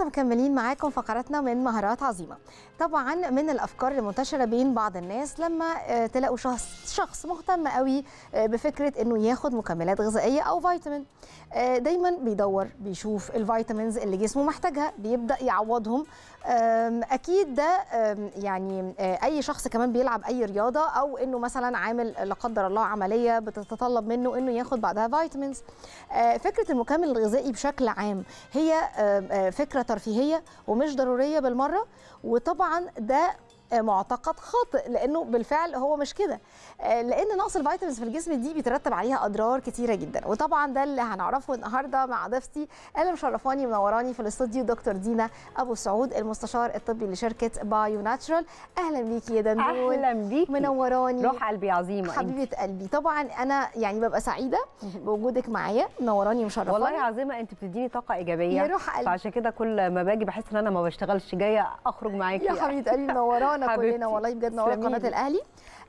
لسه مكملين معاكم فقراتنا من مهارات عظيمه طبعا من الافكار المنتشره بين بعض الناس لما آه، تلاقوا شخص شخص مهتم قوي آه، بفكره انه ياخد مكملات غذائيه او فيتامين آه، دايما بيدور بيشوف الفيتامينز اللي جسمه محتاجها بيبدا يعوضهم اكيد ده يعني اي شخص كمان بيلعب اي رياضه او انه مثلا عامل لا قدر الله عمليه بتتطلب منه انه ياخد بعدها فيتامينز فكره المكمل الغذائي بشكل عام هي فكره ترفيهيه ومش ضروريه بالمره وطبعا ده معتقد خاطئ لانه بالفعل هو مش كده آه، لان نقص الفيتامينز في الجسم دي بيترتب عليها اضرار كتيره جدا وطبعا ده اللي هنعرفه النهارده مع ضيفتي اللي مشرفاني منوراني في الاستوديو دكتور دينا ابو سعود المستشار الطبي لشركه بايو ناتشرال اهلا بيكي يا دندون اهلا بيكي منوراني روح قلبي عظيمه حبيبه انت. قلبي طبعا انا يعني ببقى سعيده بوجودك معايا منوراني ومشرفاني والله عظيمه انت بتديني طاقه ايجابيه يا روح قلبي فعشان كده كل ما باجي بحس ان انا ما بشتغلش جايه اخرج معاكي يا حبيبه قلبي منوراني شكرا كلنا والله بجد نور قناه الاهلي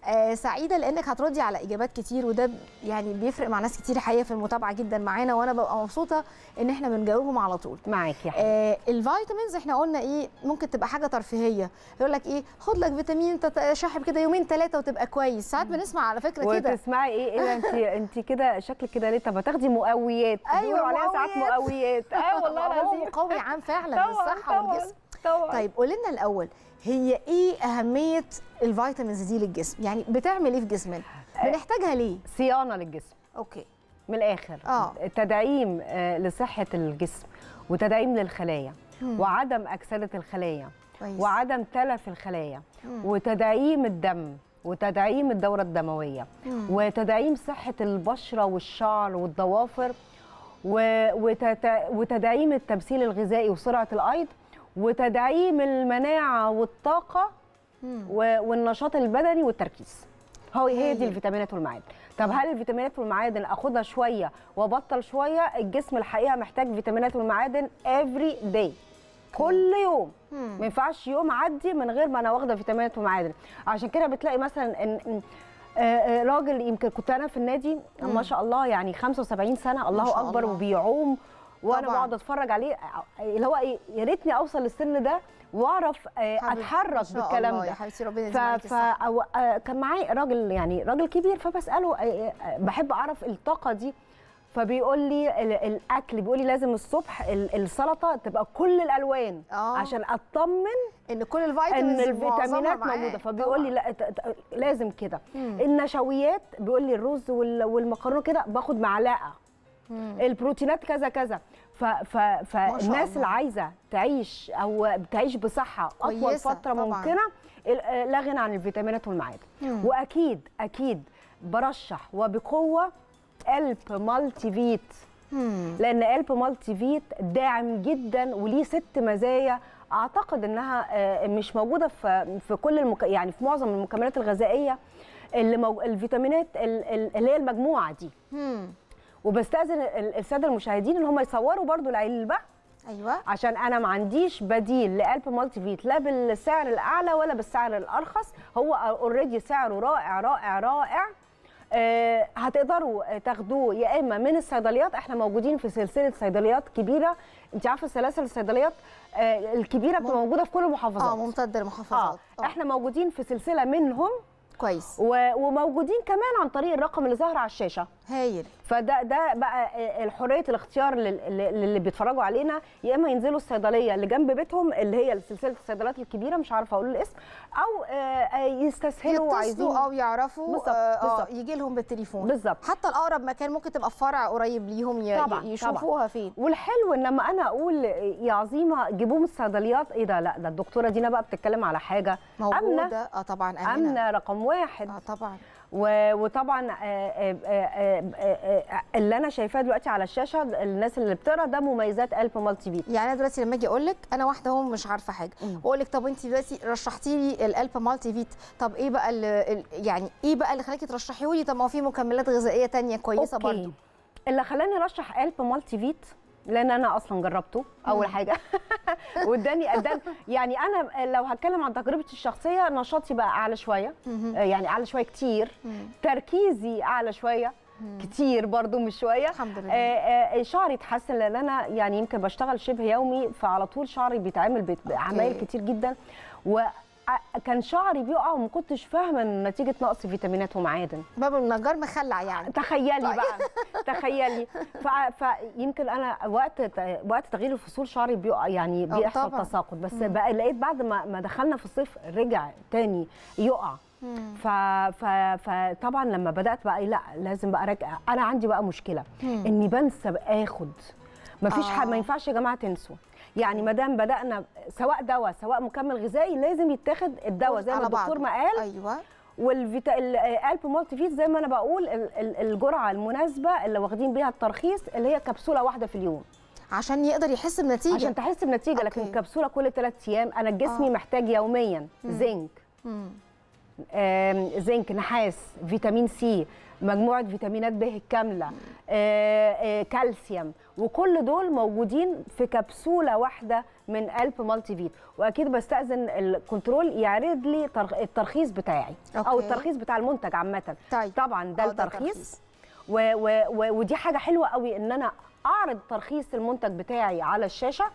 آه سعيده لانك هتردي على اجابات كتير وده يعني بيفرق مع ناس كتير حقيقه في المتابعه جدا معانا وانا ببقى مبسوطه ان احنا بنجاوبهم على طول معاكي يا آه الفيتامينز احنا قلنا ايه ممكن تبقى حاجه ترفيهيه يقول لك ايه خد لك فيتامين انت شحب كده يومين ثلاثه وتبقى كويس ساعات بنسمع على فكره كده وتسمعي ايه ايه انت انت كده شكلك كده ليه طب هتاخدي مقويات ايوه عليها ساعات مقويات ايوه والله العظيم قوي عام فعلا للصحه والجسم طبعا طيب قولي لنا الاول هي ايه اهميه الفيتامينز دي للجسم يعني بتعمل ايه في جسمنا آه، بنحتاجها ليه صيانه للجسم اوكي من الاخر آه. تدعيم آه، لصحه الجسم وتدعيم للخلايا مم. وعدم اكسده الخلايا كويس. وعدم تلف الخلايا مم. وتدعيم الدم وتدعيم الدوره الدمويه مم. وتدعيم صحه البشره والشعر والضوافر وتدعيم التمثيل الغذائي وسرعه الايض وتدعيم المناعه والطاقه والنشاط البدني والتركيز هو هي دي الفيتامينات والمعادن طب هل الفيتامينات والمعادن اخدها شويه وابطل شويه الجسم الحقيقه محتاج فيتامينات والمعادن افري داي كل يوم ما ينفعش يوم عدي من غير ما انا واخده فيتامينات ومعادن عشان كده بتلاقي مثلا ان آه، آه، راجل يمكن كنت انا في النادي ما شاء الله يعني 75 سنه الله اكبر الله. وبيعوم وانا بقعد اتفرج عليه اللي هو ايه يا ريتني اوصل للسن ده واعرف آه، اتحرك بالكلام الله ده يا حبيبتي ربنا ف... ف... أو... آه، كان معايا راجل يعني راجل كبير فبساله آه، بحب اعرف الطاقه دي فبيقول لي الاكل بيقول لي لازم الصبح السلطه تبقى كل الالوان أوه. عشان اطمن ان كل الفيتامينز ان الفيتامينات موجوده فبيقول لي لا لازم كده النشويات بيقول لي الرز والمكرونه كده باخد معلقه مم. البروتينات كذا كذا ف ف فالناس اللي عايزه تعيش او تعيش بصحه اطول فتره طبعًا. ممكنه لا غنى عن الفيتامينات والمعادن واكيد اكيد برشح وبقوه قلب مالتي فيت مم. لان قلب مالتي فيت داعم جدا وليه ست مزايا اعتقد انها آه، مش موجوده في في كل المك... يعني في معظم المكملات الغذائيه اللي مو... الفيتامينات اللي هي المجموعه دي مم. وبستاذن الساده المشاهدين ان هم يصوروا برضو العيل للبحث ايوه عشان انا ما عنديش بديل لقلب مالتي فيت لا بالسعر الاعلى ولا بالسعر الارخص هو اوريدي سعره رائع رائع رائع آه هتقدروا تاخدوه يا اما من الصيدليات احنا موجودين في سلسله صيدليات كبيره انت عارفه سلاسل الصيدليات آه الكبيره بتبقى موجوده في كل المحافظات اه ممتده المحافظات آه. آه. احنا موجودين في سلسله منهم كويس وموجودين كمان عن طريق الرقم اللي ظاهر على الشاشه هايل فده ده بقى حريه الاختيار للي بيتفرجوا علينا يا اما ينزلوا الصيدليه اللي جنب بيتهم اللي هي سلسله الصيدليات الكبيره مش عارفه اقول الاسم او آه، آه، يستسهلوا عايزين او يعرفوا بالزبط. اه, آه، يجي لهم بالتليفون بالظبط حتى الاقرب مكان ممكن تبقى فرع قريب ليهم طبعًا يشوفوها فين والحلو ان لما انا اقول يا عظيمه جيبوه من الصيدليات ايه ده لا ده الدكتوره دينا بقى بتتكلم على حاجه موجوده امنه اه طبعا امنه امنه رقم واحد اه طبعا وطبعا آه، آه، آه، اللي انا شايفاه دلوقتي على الشاشه الناس اللي بتقرا ده مميزات الب مالتي بي يعني انا دلوقتي لما اجي اقول لك انا واحده اهو مش عارفه حاجه واقول لك طب انت دلوقتي رشحتي لي الالف مالتي فيت طب ايه بقى اللي يعني ايه بقى اللي خلاكي ترشحيه لي طب ما هو في مكملات غذائيه ثانيه كويسه برضه اللي خلاني ارشح الب مالتي فيت لان انا اصلا جربته اول حاجه واداني ادان يعني انا لو هتكلم عن تجربتي الشخصيه نشاطي بقى اعلى شويه آه، يعني اعلى شويه كتير تركيزي اعلى شويه كتير برضو مش شويه الحمد لله آه، آه، شعري اتحسن لان انا يعني يمكن بشتغل شبه يومي فعلى طول شعري بيتعمل بعمايل كتير جدا و كان شعري بيقع وما كنتش فاهمه نتيجه نقص فيتامينات ومعادن بابا النجار مخلع يعني تخيلي طيب. بقى تخيلي فيمكن انا وقت وقت تغيير الفصول شعري بيقع يعني بيحصل تساقط بس مم. بقى لقيت بعد ما ما دخلنا في الصيف رجع تاني يقع ف... ف... فطبعا لما بدات بقى إيه، لا لازم بقى رجع انا عندي بقى مشكله مم. اني بنسى اخد فيش آه. ما ينفعش يا جماعه تنسوا يعني ما دام بدانا سواء دواء سواء مكمل غذائي لازم يتاخد الدواء زي ما الدكتور ما قال ايوه والفيتا الالب مالتي فيت زي ما انا بقول الجرعه المناسبه اللي واخدين بيها الترخيص اللي هي كبسوله واحده في اليوم عشان يقدر يحس بنتيجه عشان تحس بنتيجه أوكي. لكن كبسوله كل ثلاث ايام انا جسمي آه. محتاج يوميا زنك زنك نحاس فيتامين سي مجموعه فيتامينات ب الكامله آه، آه، كالسيوم وكل دول موجودين في كبسوله واحده من الب مالتي فيت واكيد بستاذن الكنترول يعرض لي الترخيص بتاعي أوكي. او الترخيص بتاع المنتج عامه طيب. طبعا ده آه، الترخيص و و و ودي حاجه حلوه قوي ان انا اعرض ترخيص المنتج بتاعي على الشاشه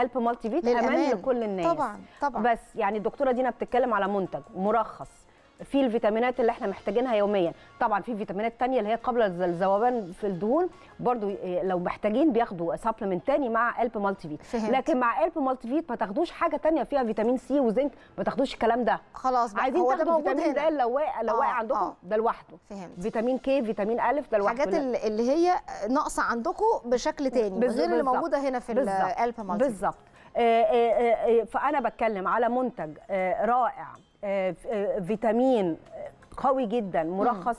الب مالتي فيت امان لكل الناس طبعا طبعا بس يعني الدكتوره دينا بتتكلم على منتج مرخص في الفيتامينات اللي احنا محتاجينها يوميا طبعا في فيتامينات تانية اللي هي قبل للذوبان في الدهون برضو آه، لو محتاجين بياخدوا سبلمنت تاني مع الب مالتي فيت فهمت. لكن مع الب مالتي فيت ما تاخدوش حاجه تانية فيها فيتامين سي وزنك ما تاخدوش الكلام ده خلاص بقى عايزين تاخدوا فيتامين هنا. ده لو واقع لو آه، واقع عندكم آه. ده لوحده فهمت. فيتامين كي فيتامين الف ده لوحده الحاجات اللي هي ناقصه عندكم بشكل تاني غير اللي موجوده هنا في القلب مالتي بالظبط آه، فانا بتكلم على منتج رائع آه، آه، فيتامين قوي جدا مرخص